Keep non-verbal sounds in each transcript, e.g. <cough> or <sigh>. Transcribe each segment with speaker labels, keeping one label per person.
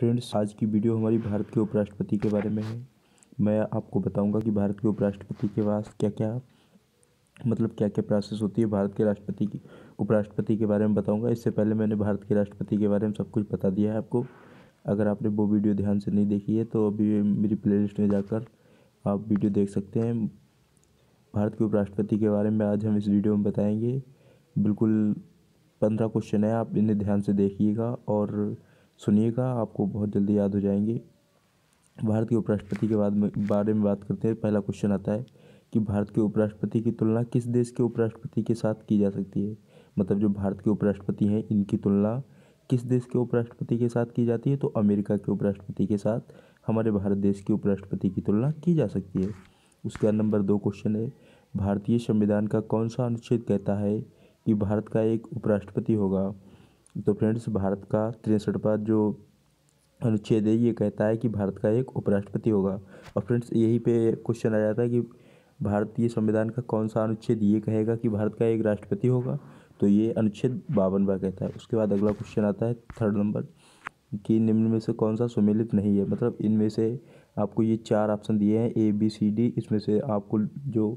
Speaker 1: friends आज की video हमारी भारत के उपराष्ट्रपति के बारे में है मैं आपको बताऊंगा कि भारत के उपराष्ट्रपति के पास क्या क्या मतलब क्या क्या प्रोसेस होती है भारत के राष्ट्रपति की उपराष्ट्रपति के बारे में बताऊंगा इससे पहले मैंने भारत के राष्ट्रपति के बारे में सब कुछ बता दिया है आपको अगर आपने वो वीडियो ध्यान से नहीं देखी है तो अभी मेरी प्ले में जाकर आप वीडियो देख सकते हैं भारत के उपराष्ट्रपति के बारे में आज हम इस वीडियो में बताएँगे बिल्कुल पंद्रह क्वेश्चन है आप इन्हें ध्यान से देखिएगा और सुनिएगा आपको बहुत जल्दी याद हो जाएंगे भारत के उपराष्ट्रपति के बाद में बारे में बात करते हैं पहला क्वेश्चन आता है कि भारत के उपराष्ट्रपति की तुलना किस देश के उपराष्ट्रपति के साथ की जा सकती है मतलब जो भारत के उपराष्ट्रपति हैं इनकी तुलना किस देश के उपराष्ट्रपति के साथ की जाती है तो अमेरिका के उपराष्ट्रपति के साथ हमारे भारत देश के उपराष्ट्रपति की तुलना की जा सकती है उसके बाद नंबर दो क्वेश्चन है भारतीय संविधान का कौन सा अनुच्छेद कहता है कि भारत का एक उपराष्ट्रपति होगा तो फ्रेंड्स भारत का तिरसठवा जो अनुच्छेद है ये कहता है कि भारत का एक उपराष्ट्रपति होगा और फ्रेंड्स यही पे क्वेश्चन आ जाता है कि भारतीय संविधान का कौन सा अनुच्छेद ये कहेगा कि भारत का एक राष्ट्रपति होगा तो ये अनुच्छेद बावनवा कहता है उसके बाद अगला क्वेश्चन आता है थर्ड नंबर कि निम्न में से कौन सा सुमेलित नहीं है मतलब इनमें से आपको ये चार ऑप्शन दिए हैं ए बी सी डी इसमें से आपको जो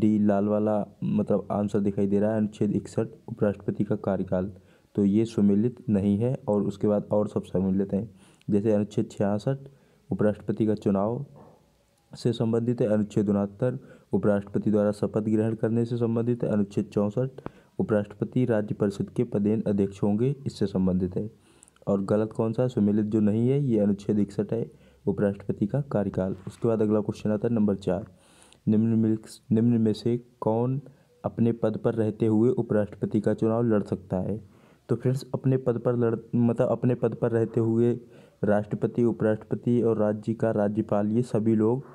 Speaker 1: डी लाल वाला मतलब आंसर दिखाई दे रहा है अनुच्छेद इकसठ उपराष्ट्रपति का कार्यकाल तो ये सम्मिलित नहीं है और उसके बाद और सब सम्मिलित हैं जैसे अनुच्छेद छियासठ उपराष्ट्रपति का चुनाव से संबंधित है अनुच्छेद उनहत्तर उपराष्ट्रपति द्वारा शपथ ग्रहण करने से संबंधित है अनुच्छेद चौंसठ उपराष्ट्रपति राज्य परिषद के पदेन अध्यक्ष होंगे इससे संबंधित है और गलत कौन सा सम्मिलित जो नहीं है ये अनुच्छेद इकसठ है उपराष्ट्रपति का कार्यकाल उसके बाद अगला क्वेश्चन आता है नंबर चार निम्न निम्न में से कौन अपने पद पर रहते हुए उपराष्ट्रपति का चुनाव लड़ सकता है तो फ्रेंड्स अपने पद पर लड़ मतलब अपने पद पर रहते हुए राष्ट्रपति उपराष्ट्रपति और राज्य का राज्यपाल ये सभी लोग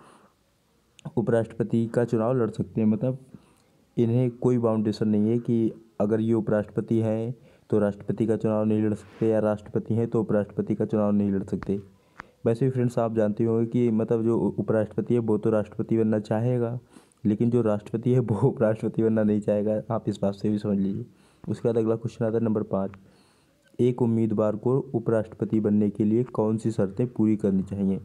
Speaker 1: उपराष्ट्रपति का चुनाव लड़ सकते हैं मतलब इन्हें कोई बाउंडेशन नहीं है कि अगर ये उपराष्ट्रपति हैं तो राष्ट्रपति का चुनाव नहीं लड़ सकते या राष्ट्रपति हैं तो उपराष्ट्रपति का चुनाव नहीं लड़ सकते वैसे भी फ्रेंड्स आप जानते होंगे कि मतलब जो उपराष्ट्रपति है वो तो राष्ट्रपति बनना चाहेगा लेकिन जो राष्ट्रपति है वो <laughs> उपराष्ट्रपति बनना नहीं चाहेगा आप इस बात से भी समझ लीजिए उसके बाद अगला क्वेश्चन आता है नंबर पाँच एक उम्मीदवार को उपराष्ट्रपति बनने के लिए कौन सी शर्तें पूरी करनी चाहिए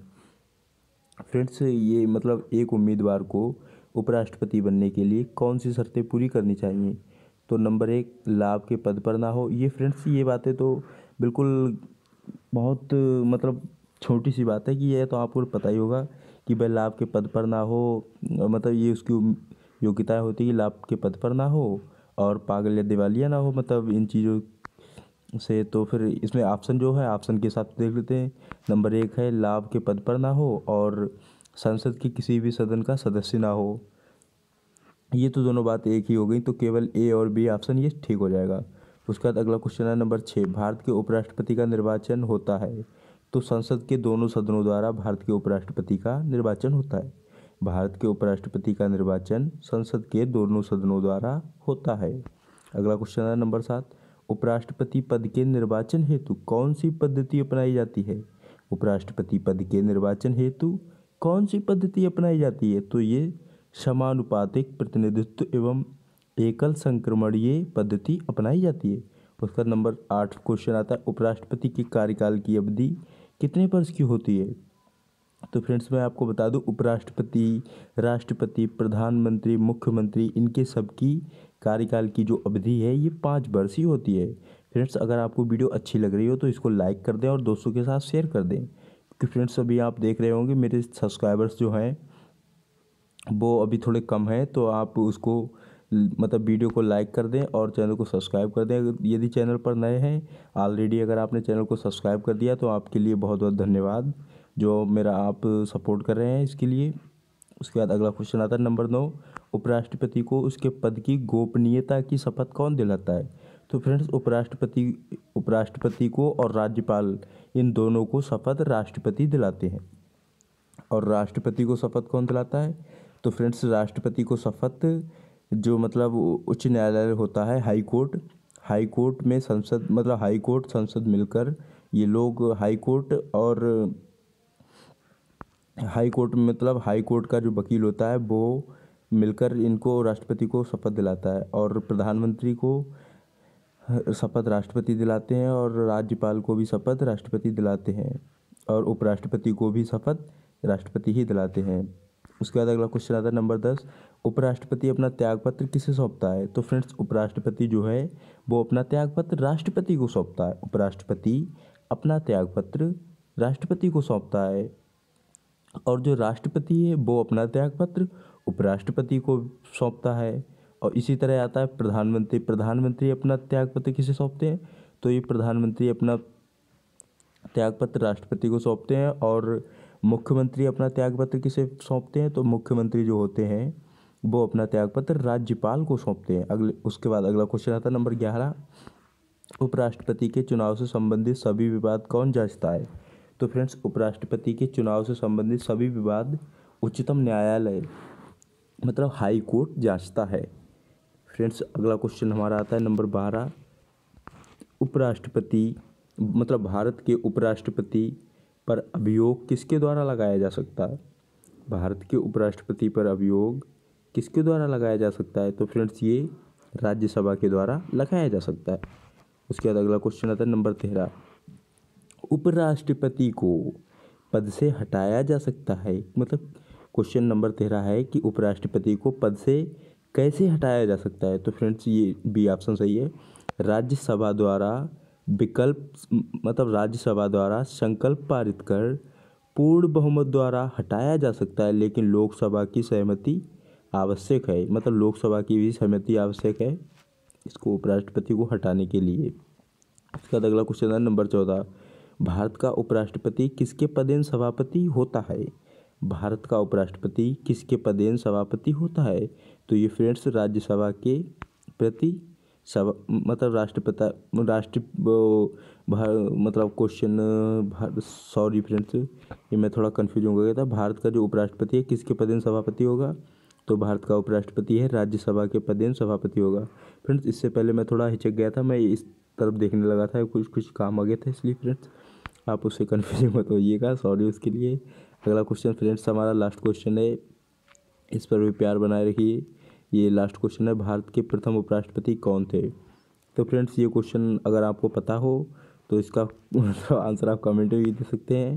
Speaker 1: फ्रेंड्स ये मतलब एक उम्मीदवार को उपराष्ट्रपति बनने के लिए कौन सी शर्तें पूरी करनी चाहिए तो नंबर एक लाभ के पद पर ना हो ये फ्रेंड्स ये बातें तो बिल्कुल बहुत मतलब छोटी सी बात है कि यह तो आपको पता ही होगा कि भाई लाभ के पद पर ना हो मतलब ये उसकी योग्यता होती है कि लाभ के पद पर ना हो और पागल या दिवालिया ना हो मतलब इन चीज़ों से तो फिर इसमें ऑप्शन जो है ऑप्शन के हिसाब से देख लेते हैं नंबर एक है लाभ के पद पर ना हो और संसद के किसी भी सदन का सदस्य ना हो ये तो दोनों बात एक ही हो गई तो केवल ए और बी ऑप्शन ये ठीक हो जाएगा उसके बाद अगला क्वेश्चन है नंबर छः भारत के उपराष्ट्रपति का निर्वाचन होता है तो संसद के दोनों सदनों द्वारा भारत के उपराष्ट्रपति का निर्वाचन होता है भारत के उपराष्ट्रपति का निर्वाचन संसद के दोनों सदनों द्वारा होता है अगला क्वेश्चन है नंबर सात उपराष्ट्रपति पद के निर्वाचन हेतु कौन सी पद्धति अपनाई जाती है उपराष्ट्रपति पद के निर्वाचन हेतु कौन सी पद्धति अपनाई जाती है तो ये समानुपातिक प्रतिनिधित्व एवं एकल संक्रमणीय पद्धति अपनाई जाती है उसका नंबर आठ क्वेश्चन आता है उपराष्ट्रपति के कार्यकाल की अवधि कितने वर्ष की होती है तो फ्रेंड्स मैं आपको बता दूं उपराष्ट्रपति राष्ट्रपति प्रधानमंत्री मुख्यमंत्री इनके सबकी कार्यकाल की जो अवधि है ये पाँच वर्ष ही होती है फ्रेंड्स अगर आपको वीडियो अच्छी लग रही हो तो इसको लाइक कर दें और दोस्तों के साथ शेयर कर दें क्योंकि फ्रेंड्स अभी आप देख रहे होंगे मेरे सब्सक्राइबर्स जो हैं वो अभी थोड़े कम हैं तो आप उसको मतलब वीडियो को लाइक कर दें और चैनल को सब्सक्राइब कर दें यदि चैनल पर नए हैं ऑलरेडी अगर आपने चैनल को सब्सक्राइब कर दिया तो आपके लिए बहुत बहुत धन्यवाद जो मेरा आप सपोर्ट कर रहे हैं इसके लिए उसके बाद अगला क्वेश्चन आता है नंबर नौ उपराष्ट्रपति को उसके पद की गोपनीयता की शपथ कौन दिलाता है तो फ्रेंड्स उपराष्ट्रपति उपराष्ट्रपति को और राज्यपाल इन दोनों को शपथ राष्ट्रपति दिलाते हैं और राष्ट्रपति को शपथ कौन दिलाता है तो फ्रेंड्स राष्ट्रपति को शपथ जो मतलब उच्च न्यायालय होता है हाई कोर्ट हाई कोर्ट में संसद मतलब हाई कोर्ट संसद मिलकर ये लोग हाई कोर्ट और हाई कोर्ट मतलब हाई कोर्ट का जो वकील होता है वो मिलकर इनको राष्ट्रपति को शपथ दिलाता है और प्रधानमंत्री को शपथ राष्ट्रपति दिलाते हैं और राज्यपाल को भी शपथ राष्ट्रपति दिलाते हैं और उपराष्ट्रपति को भी शपथ राष्ट्रपति ही दिलाते हैं उसके बाद अगला क्वेश्चन आता है नंबर दस उपराष्ट्रपति अपना त्यागपत्र किसे सौंपता है तो फ्रेंड्स उपराष्ट्रपति जो है वो अपना त्यागपत्र राष्ट्रपति को सौंपता है उपराष्ट्रपति अपना त्यागपत्र राष्ट्रपति को सौंपता है और जो राष्ट्रपति है वो अपना त्याग पत्र उपराष्ट्रपति को सौंपता है और इसी तरह आता है प्रधानमंत्री प्रधानमंत्री अपना त्याग पत्र किसे सौंपते हैं तो ये प्रधानमंत्री अपना त्याग पत्र राष्ट्रपति को सौंपते हैं और मुख्यमंत्री अपना त्याग पत्र किसे सौंपते हैं तो मुख्यमंत्री जो होते हैं वो अपना त्यागपत्र राज्यपाल को सौंपते हैं अगले उसके बाद अगला क्वेश्चन आता है नंबर ग्यारह उपराष्ट्रपति के चुनाव से संबंधित सभी विवाद कौन जांचता है तो फ्रेंड्स उपराष्ट्रपति के चुनाव से संबंधित सभी विवाद उच्चतम न्यायालय मतलब हाई कोर्ट जांचता है फ्रेंड्स अगला क्वेश्चन हमारा आता है नंबर बारह उपराष्ट्रपति मतलब भारत के उपराष्ट्रपति पर अभियोग किसके द्वारा लगाया जा सकता है भारत के उपराष्ट्रपति पर अभियोग किसके द्वारा लगाया जा सकता है तो फ्रेंड्स ये राज्यसभा के द्वारा लगाया जा सकता है उसके बाद अगला क्वेश्चन आता है नंबर तेरह उपराष्ट्रपति को पद से हटाया जा सकता है मतलब क्वेश्चन नंबर तेरह है कि उपराष्ट्रपति को पद से कैसे हटाया जा सकता है तो फ्रेंड्स ये बी ऑप्शन सही है राज्यसभा द्वारा विकल्प मतलब राज्यसभा द्वारा संकल्प पारित कर पूर्ण बहुमत द्वारा हटाया जा सकता है लेकिन लोकसभा की सहमति आवश्यक है मतलब लोकसभा की भी सहमति आवश्यक है इसको उपराष्ट्रपति को हटाने के लिए इसका अगला क्वेश्चन है नंबर चौदह भारत का उपराष्ट्रपति किसके पदेन सभापति होता है भारत का उपराष्ट्रपति किसके पदेन सभापति होता है तो ये फ्रेंड्स राज्यसभा के प्रति सभा मतलब राष्ट्रपति राष्ट्र मतलब क्वेश्चन सॉरी फ्रेंड्स ये मैं थोड़ा कन्फ्यूज हो गया था भारत का जो उपराष्ट्रपति है किसके पदेन सभापति होगा तो भारत का उपराष्ट्रपति है राज्यसभा के पदेन सभापति होगा फ्रेंड्स इससे पहले मैं थोड़ा हिचक गया था मैं इस तरफ देखने लगा था कुछ कुछ काम आ गया था इसलिए फ्रेंड्स आप उससे कन्फ्यूजन मत होइएगा सॉरी उसके लिए अगला क्वेश्चन फ्रेंड्स हमारा लास्ट क्वेश्चन है इस पर भी प्यार बनाए रखिए ये लास्ट क्वेश्चन है भारत के प्रथम उपराष्ट्रपति कौन थे तो फ्रेंड्स ये क्वेश्चन अगर आपको पता हो तो इसका मतलब आंसर आप कमेंट में भी दे सकते हैं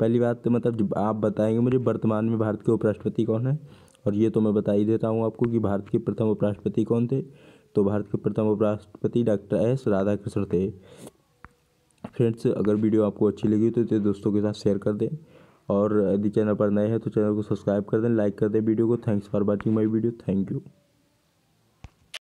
Speaker 1: पहली बात तो मतलब जब आप बताएंगे मुझे वर्तमान में भारत के उपराष्ट्रपति कौन है और ये तो मैं बता ही देता हूँ आपको कि भारत के प्रथम उपराष्ट्रपति कौन थे तो भारत के प्रथम उपराष्ट्रपति डॉक्टर एस राधाकृष्ण थे फ्रेंड्स अगर वीडियो आपको अच्छी लगी तो इसे दोस्तों के साथ शेयर कर दें और यदि चैनल पर नए हैं तो चैनल को सब्सक्राइब कर दें लाइक कर दें वीडियो को thanks for watching my video thank you